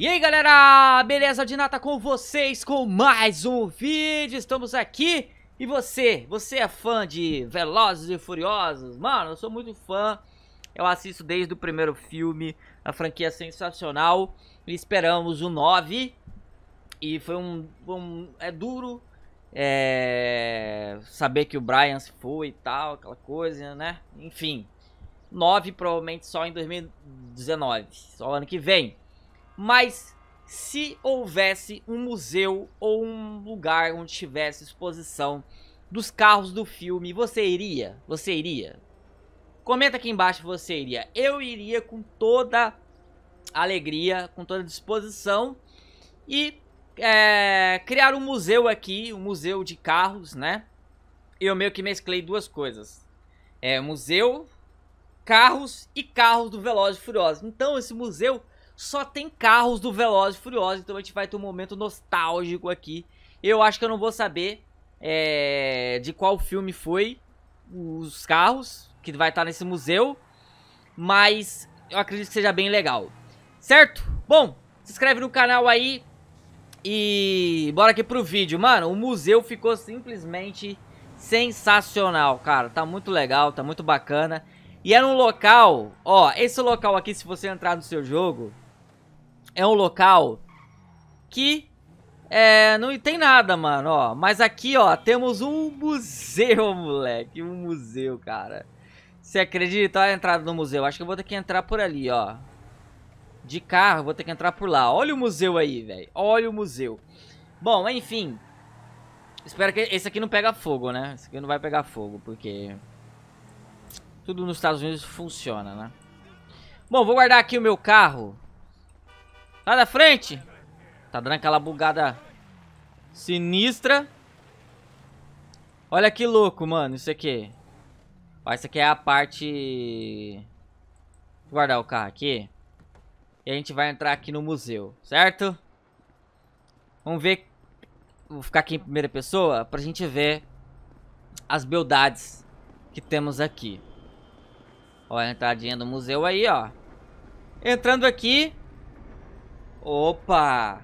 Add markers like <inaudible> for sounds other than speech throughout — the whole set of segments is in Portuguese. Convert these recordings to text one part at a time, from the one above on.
E aí galera, beleza? Dinata com vocês com mais um vídeo, estamos aqui E você, você é fã de Velozes e Furiosos? Mano, eu sou muito fã, eu assisto desde o primeiro filme, a franquia é sensacional e Esperamos o 9 e foi um, um é duro é, saber que o Brian se foi e tal, aquela coisa, né? Enfim, 9 provavelmente só em 2019, só ano que vem mas se houvesse um museu ou um lugar onde tivesse exposição dos carros do filme, você iria? Você iria? Comenta aqui embaixo você iria. Eu iria com toda alegria, com toda disposição e é, criar um museu aqui, um museu de carros, né? Eu meio que mesclei duas coisas. É, museu, carros e carros do Veloz e Furioso. Então esse museu só tem carros do Veloz e Furioso, então a gente vai ter um momento nostálgico aqui. Eu acho que eu não vou saber é, de qual filme foi os carros que vai estar nesse museu, mas eu acredito que seja bem legal, certo? Bom, se inscreve no canal aí e bora aqui pro vídeo. Mano, o museu ficou simplesmente sensacional, cara. Tá muito legal, tá muito bacana. E é num local, ó, esse local aqui, se você entrar no seu jogo, é um local que é, não tem nada, mano, ó. Mas aqui, ó, temos um museu, <laughs> moleque. Um museu, cara. Você acredita? Olha a entrada do museu. Acho que eu vou ter que entrar por ali, ó. De carro, vou ter que entrar por lá. Olha o museu aí, velho. Olha o museu. Bom, enfim. Espero que esse aqui não pega fogo, né? Esse aqui não vai pegar fogo, porque... Tudo nos Estados Unidos funciona, né? Bom, vou guardar aqui o meu carro. Sai da frente! Tá dando aquela bugada sinistra. Olha que louco, mano, isso aqui. Ó, isso aqui é a parte... Vou guardar o carro aqui. E a gente vai entrar aqui no museu, certo? Vamos ver... Vou ficar aqui em primeira pessoa pra gente ver as beldades que temos aqui. Ó, a entradinha do museu aí, ó. Entrando aqui, Opa!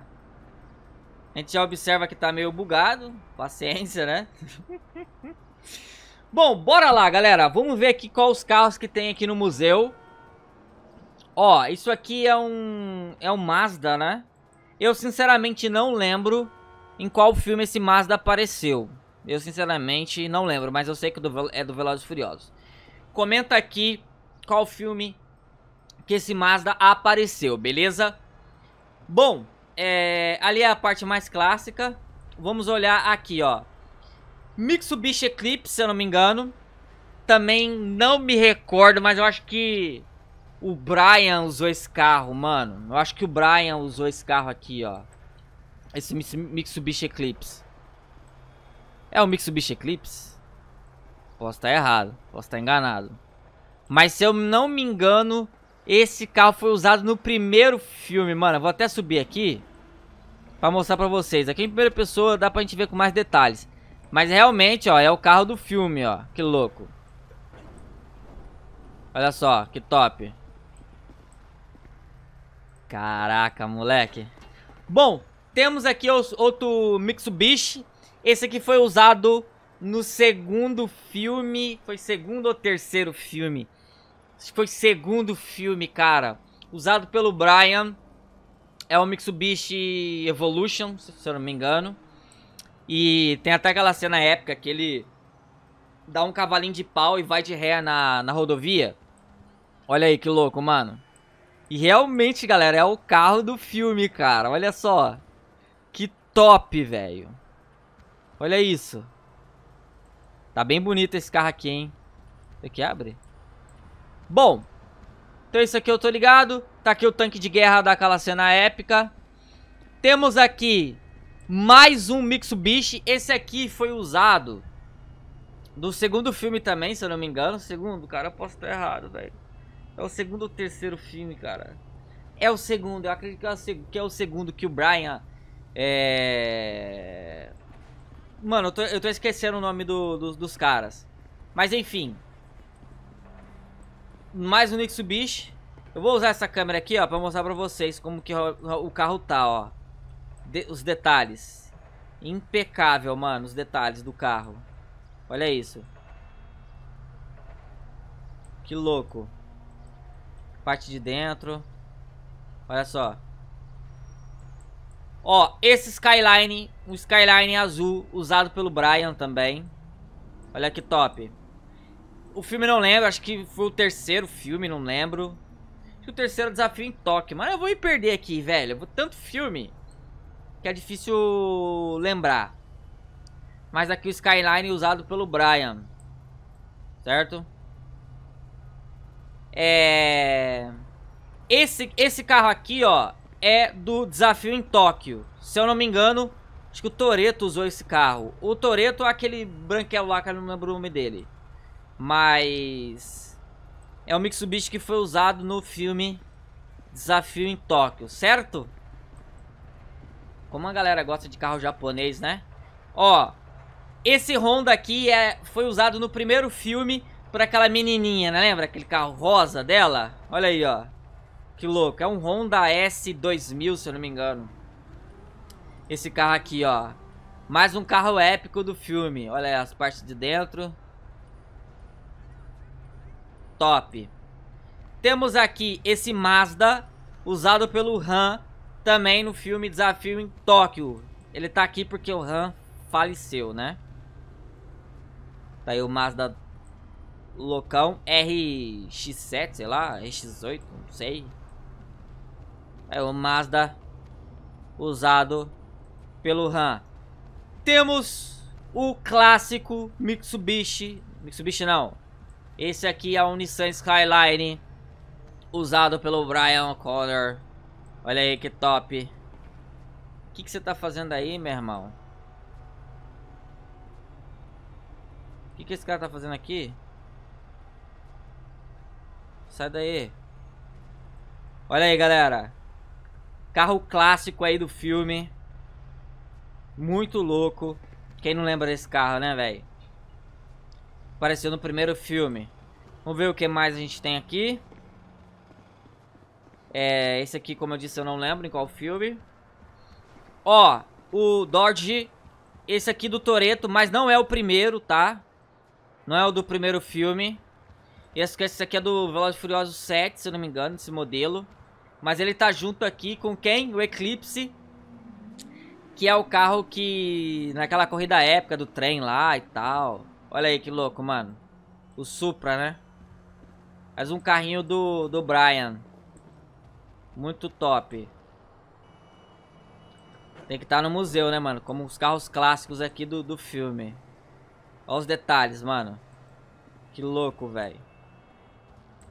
A gente já observa que tá meio bugado. Paciência, né? <laughs> Bom, bora lá, galera. Vamos ver aqui quais os carros que tem aqui no museu. Ó, isso aqui é um... É um Mazda, né? Eu, sinceramente, não lembro em qual filme esse Mazda apareceu. Eu, sinceramente, não lembro. Mas eu sei que é do Velozes Furiosos. Comenta aqui qual filme que esse Mazda apareceu, beleza? Bom, é, ali é a parte mais clássica. Vamos olhar aqui, ó. Mitsubishi Eclipse, se eu não me engano. Também não me recordo, mas eu acho que o Brian usou esse carro, mano. Eu acho que o Brian usou esse carro aqui, ó. Esse Mitsubishi Eclipse. É o Mitsubishi Eclipse? Posso estar errado, posso estar enganado. Mas se eu não me engano, esse carro foi usado no primeiro filme, mano. Vou até subir aqui pra mostrar pra vocês. Aqui em primeira pessoa dá pra gente ver com mais detalhes. Mas realmente, ó, é o carro do filme, ó. Que louco. Olha só, que top. Caraca, moleque. Bom, temos aqui os, outro Mitsubishi. Esse aqui foi usado no segundo filme. Foi segundo ou terceiro filme foi o segundo filme, cara. Usado pelo Brian. É o Mitsubishi Evolution, se eu não me engano. E tem até aquela cena épica que ele dá um cavalinho de pau e vai de ré na, na rodovia. Olha aí que louco, mano. E realmente, galera, é o carro do filme, cara. Olha só. Que top, velho. Olha isso. Tá bem bonito esse carro aqui, hein. Isso aqui abre? Bom, então isso aqui eu tô ligado. Tá aqui o tanque de guerra daquela cena Épica. Temos aqui mais um Mitsubishi. Esse aqui foi usado do segundo filme também, se eu não me engano. Segundo, cara, eu posso estar errado, velho. É o segundo ou terceiro filme, cara. É o segundo, eu acredito que é o é segundo que o Brian é... Mano, eu tô, eu tô esquecendo o nome do, do, dos caras. Mas enfim, mais um Mitsubishi. Eu vou usar essa câmera aqui, ó, pra mostrar pra vocês como que o carro tá, ó. De os detalhes. Impecável, mano, os detalhes do carro. Olha isso. Que louco. Parte de dentro. Olha só. Ó, esse Skyline, um Skyline azul, usado pelo Brian também. Olha que top. O filme não lembro, acho que foi o terceiro filme, não lembro. Acho que o terceiro é desafio em Tóquio. Mas eu vou me perder aqui, velho. Vou tanto filme que é difícil lembrar. Mas aqui o Skyline é usado pelo Brian. Certo? É... Esse, esse carro aqui, ó, é do desafio em Tóquio. Se eu não me engano, acho que o Toreto usou esse carro. O Toreto é aquele branquelo lá, que eu não lembro o nome dele. Mas... É o Mitsubishi que foi usado no filme Desafio em Tóquio, certo? Como a galera gosta de carro japonês, né? Ó, esse Honda aqui é, foi usado no primeiro filme por aquela menininha, né? Lembra aquele carro rosa dela? Olha aí, ó. Que louco. É um Honda S2000, se eu não me engano. Esse carro aqui, ó. Mais um carro épico do filme. Olha aí, as partes de dentro top. Temos aqui esse Mazda, usado pelo Han, também no filme Desafio em Tóquio. Ele tá aqui porque o Han faleceu, né? Tá aí o Mazda loucão RX7, sei lá, RX8, não sei. É o Mazda usado pelo RAM. Temos o clássico Mitsubishi, Mitsubishi não, esse aqui é o Nissan Skyline, usado pelo Brian O'Connor. Olha aí que top. O que, você tá fazendo aí, meu irmão? O que, que esse cara tá fazendo aqui? Sai daí. Olha aí, galera. Carro clássico aí do filme. Muito louco. Quem não lembra desse carro, né, velho? Apareceu no primeiro filme. Vamos ver o que mais a gente tem aqui. É, esse aqui, como eu disse, eu não lembro em qual filme. Ó, o Dodge, esse aqui do Toreto, mas não é o primeiro, tá? Não é o do primeiro filme. Esse, esse aqui é do Velozes Furiosos 7, se eu não me engano, esse modelo. Mas ele tá junto aqui com quem? O Eclipse, que é o carro que naquela corrida épica do trem lá e tal. Olha aí que louco, mano. O Supra, né? Mais um carrinho do, do Brian. Muito top. Tem que estar tá no museu, né, mano? Como os carros clássicos aqui do, do filme. Olha os detalhes, mano. Que louco, velho.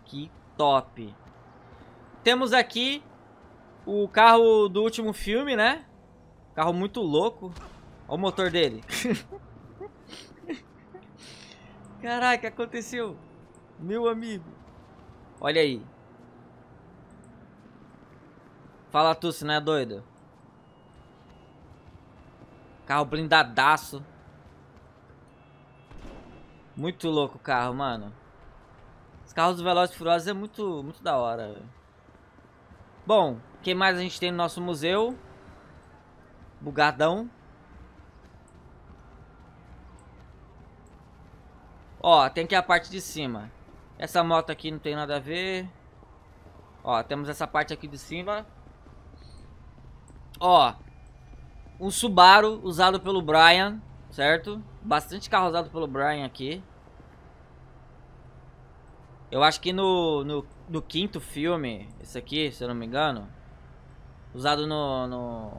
Que top. Temos aqui o carro do último filme, né? Carro muito louco. Olha o motor dele. <laughs> Caraca, aconteceu. Meu amigo. Olha aí. Fala tu, se não é doido. Carro blindadaço. Muito louco o carro, mano. Os carros do Velozes e Furiosos é muito, muito da hora. Bom, o que mais a gente tem no nosso museu? Bugadão. Ó, tem aqui a parte de cima. Essa moto aqui não tem nada a ver. Ó, temos essa parte aqui de cima. Ó, um Subaru usado pelo Brian, certo? Bastante carro usado pelo Brian aqui. Eu acho que no, no, no quinto filme, esse aqui, se eu não me engano, usado no... no...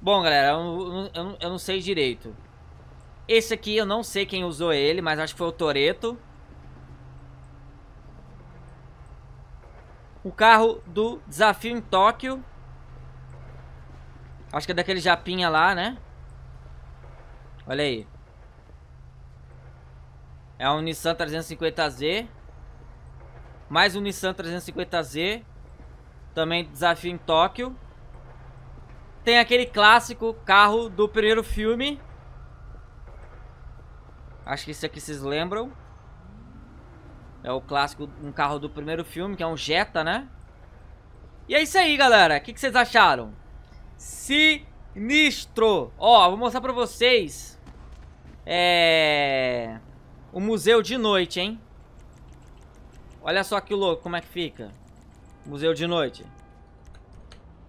Bom, galera, eu, eu, eu não sei direito. Esse aqui eu não sei quem usou ele, mas acho que foi o Toreto. O carro do desafio em Tóquio. Acho que é daquele japinha lá, né? Olha aí. É um Nissan 350Z. Mais um Nissan 350Z. Também desafio em Tóquio. Tem aquele clássico carro do primeiro filme. Acho que isso aqui vocês lembram. É o clássico, um carro do primeiro filme, que é um Jetta, né? E é isso aí, galera. O que, que vocês acharam? Sinistro! Ó, vou mostrar pra vocês... É... O museu de noite, hein? Olha só que louco, como é que fica. Museu de noite.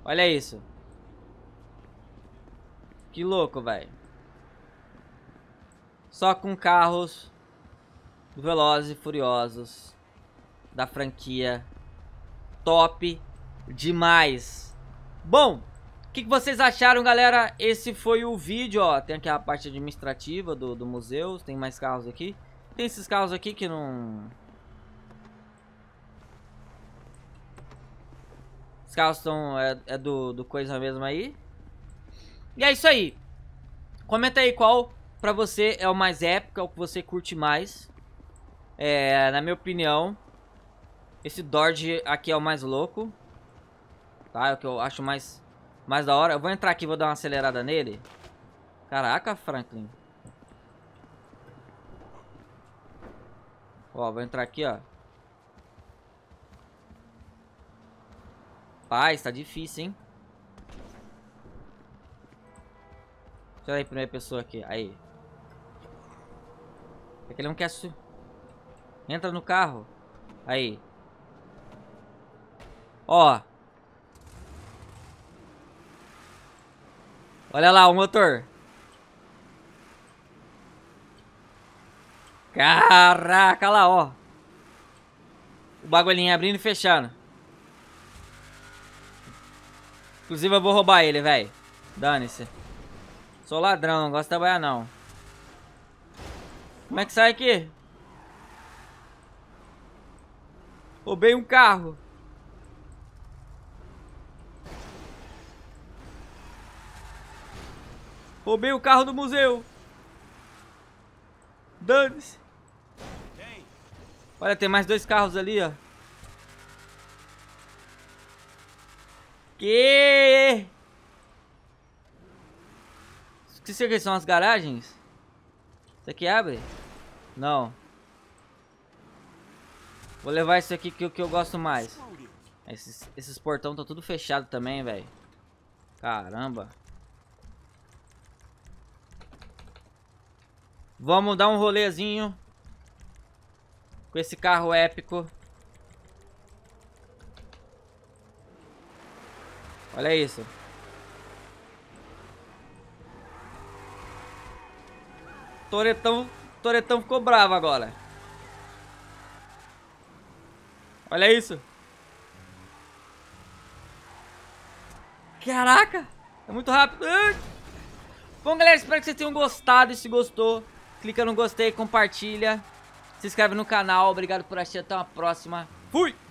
Olha isso. Que louco, velho. Só com carros velozes e furiosos da franquia. Top demais. Bom, o que, que, vocês acharam, galera? Esse foi o vídeo, ó. Tem aqui a parte administrativa do, do museu. Tem mais carros aqui. Tem esses carros aqui que não... Os carros são... É, é do, do coisa mesmo aí. E é isso aí. Comenta aí qual Pra você é o mais épico, é o que você curte mais. É, na minha opinião, esse Dodge aqui é o mais louco. Tá, é o que eu acho mais, mais da hora. Eu vou entrar aqui, vou dar uma acelerada nele. Caraca, Franklin. Ó, vou entrar aqui, ó. Rapaz, tá difícil, hein? Deixa eu ir primeira pessoa aqui. Aí. É que ele não quer... Su... Entra no carro. Aí. Ó. Olha lá o motor. Caraca, lá, ó. O bagulhinho abrindo e fechando. Inclusive, eu vou roubar ele, velho. Dane-se. Sou ladrão, não gosto de trabalhar, não. Como é que sai aqui? Roubei um carro. Roubei o carro do museu. Dane-se. Olha, tem mais dois carros ali, ó. Que? O que são as garagens? Isso aqui abre? Não. Vou levar isso aqui que é o que eu gosto mais. Esses, esses portão tá tudo fechado também, velho. Caramba. Vamos dar um rolezinho com esse carro épico. Olha isso. Toretão Toretão ficou bravo agora. Olha isso. Caraca, é muito rápido. Bom, galera, espero que vocês tenham gostado. E se gostou, clica no gostei, compartilha. Se inscreve no canal. Obrigado por assistir. Até uma próxima. Fui!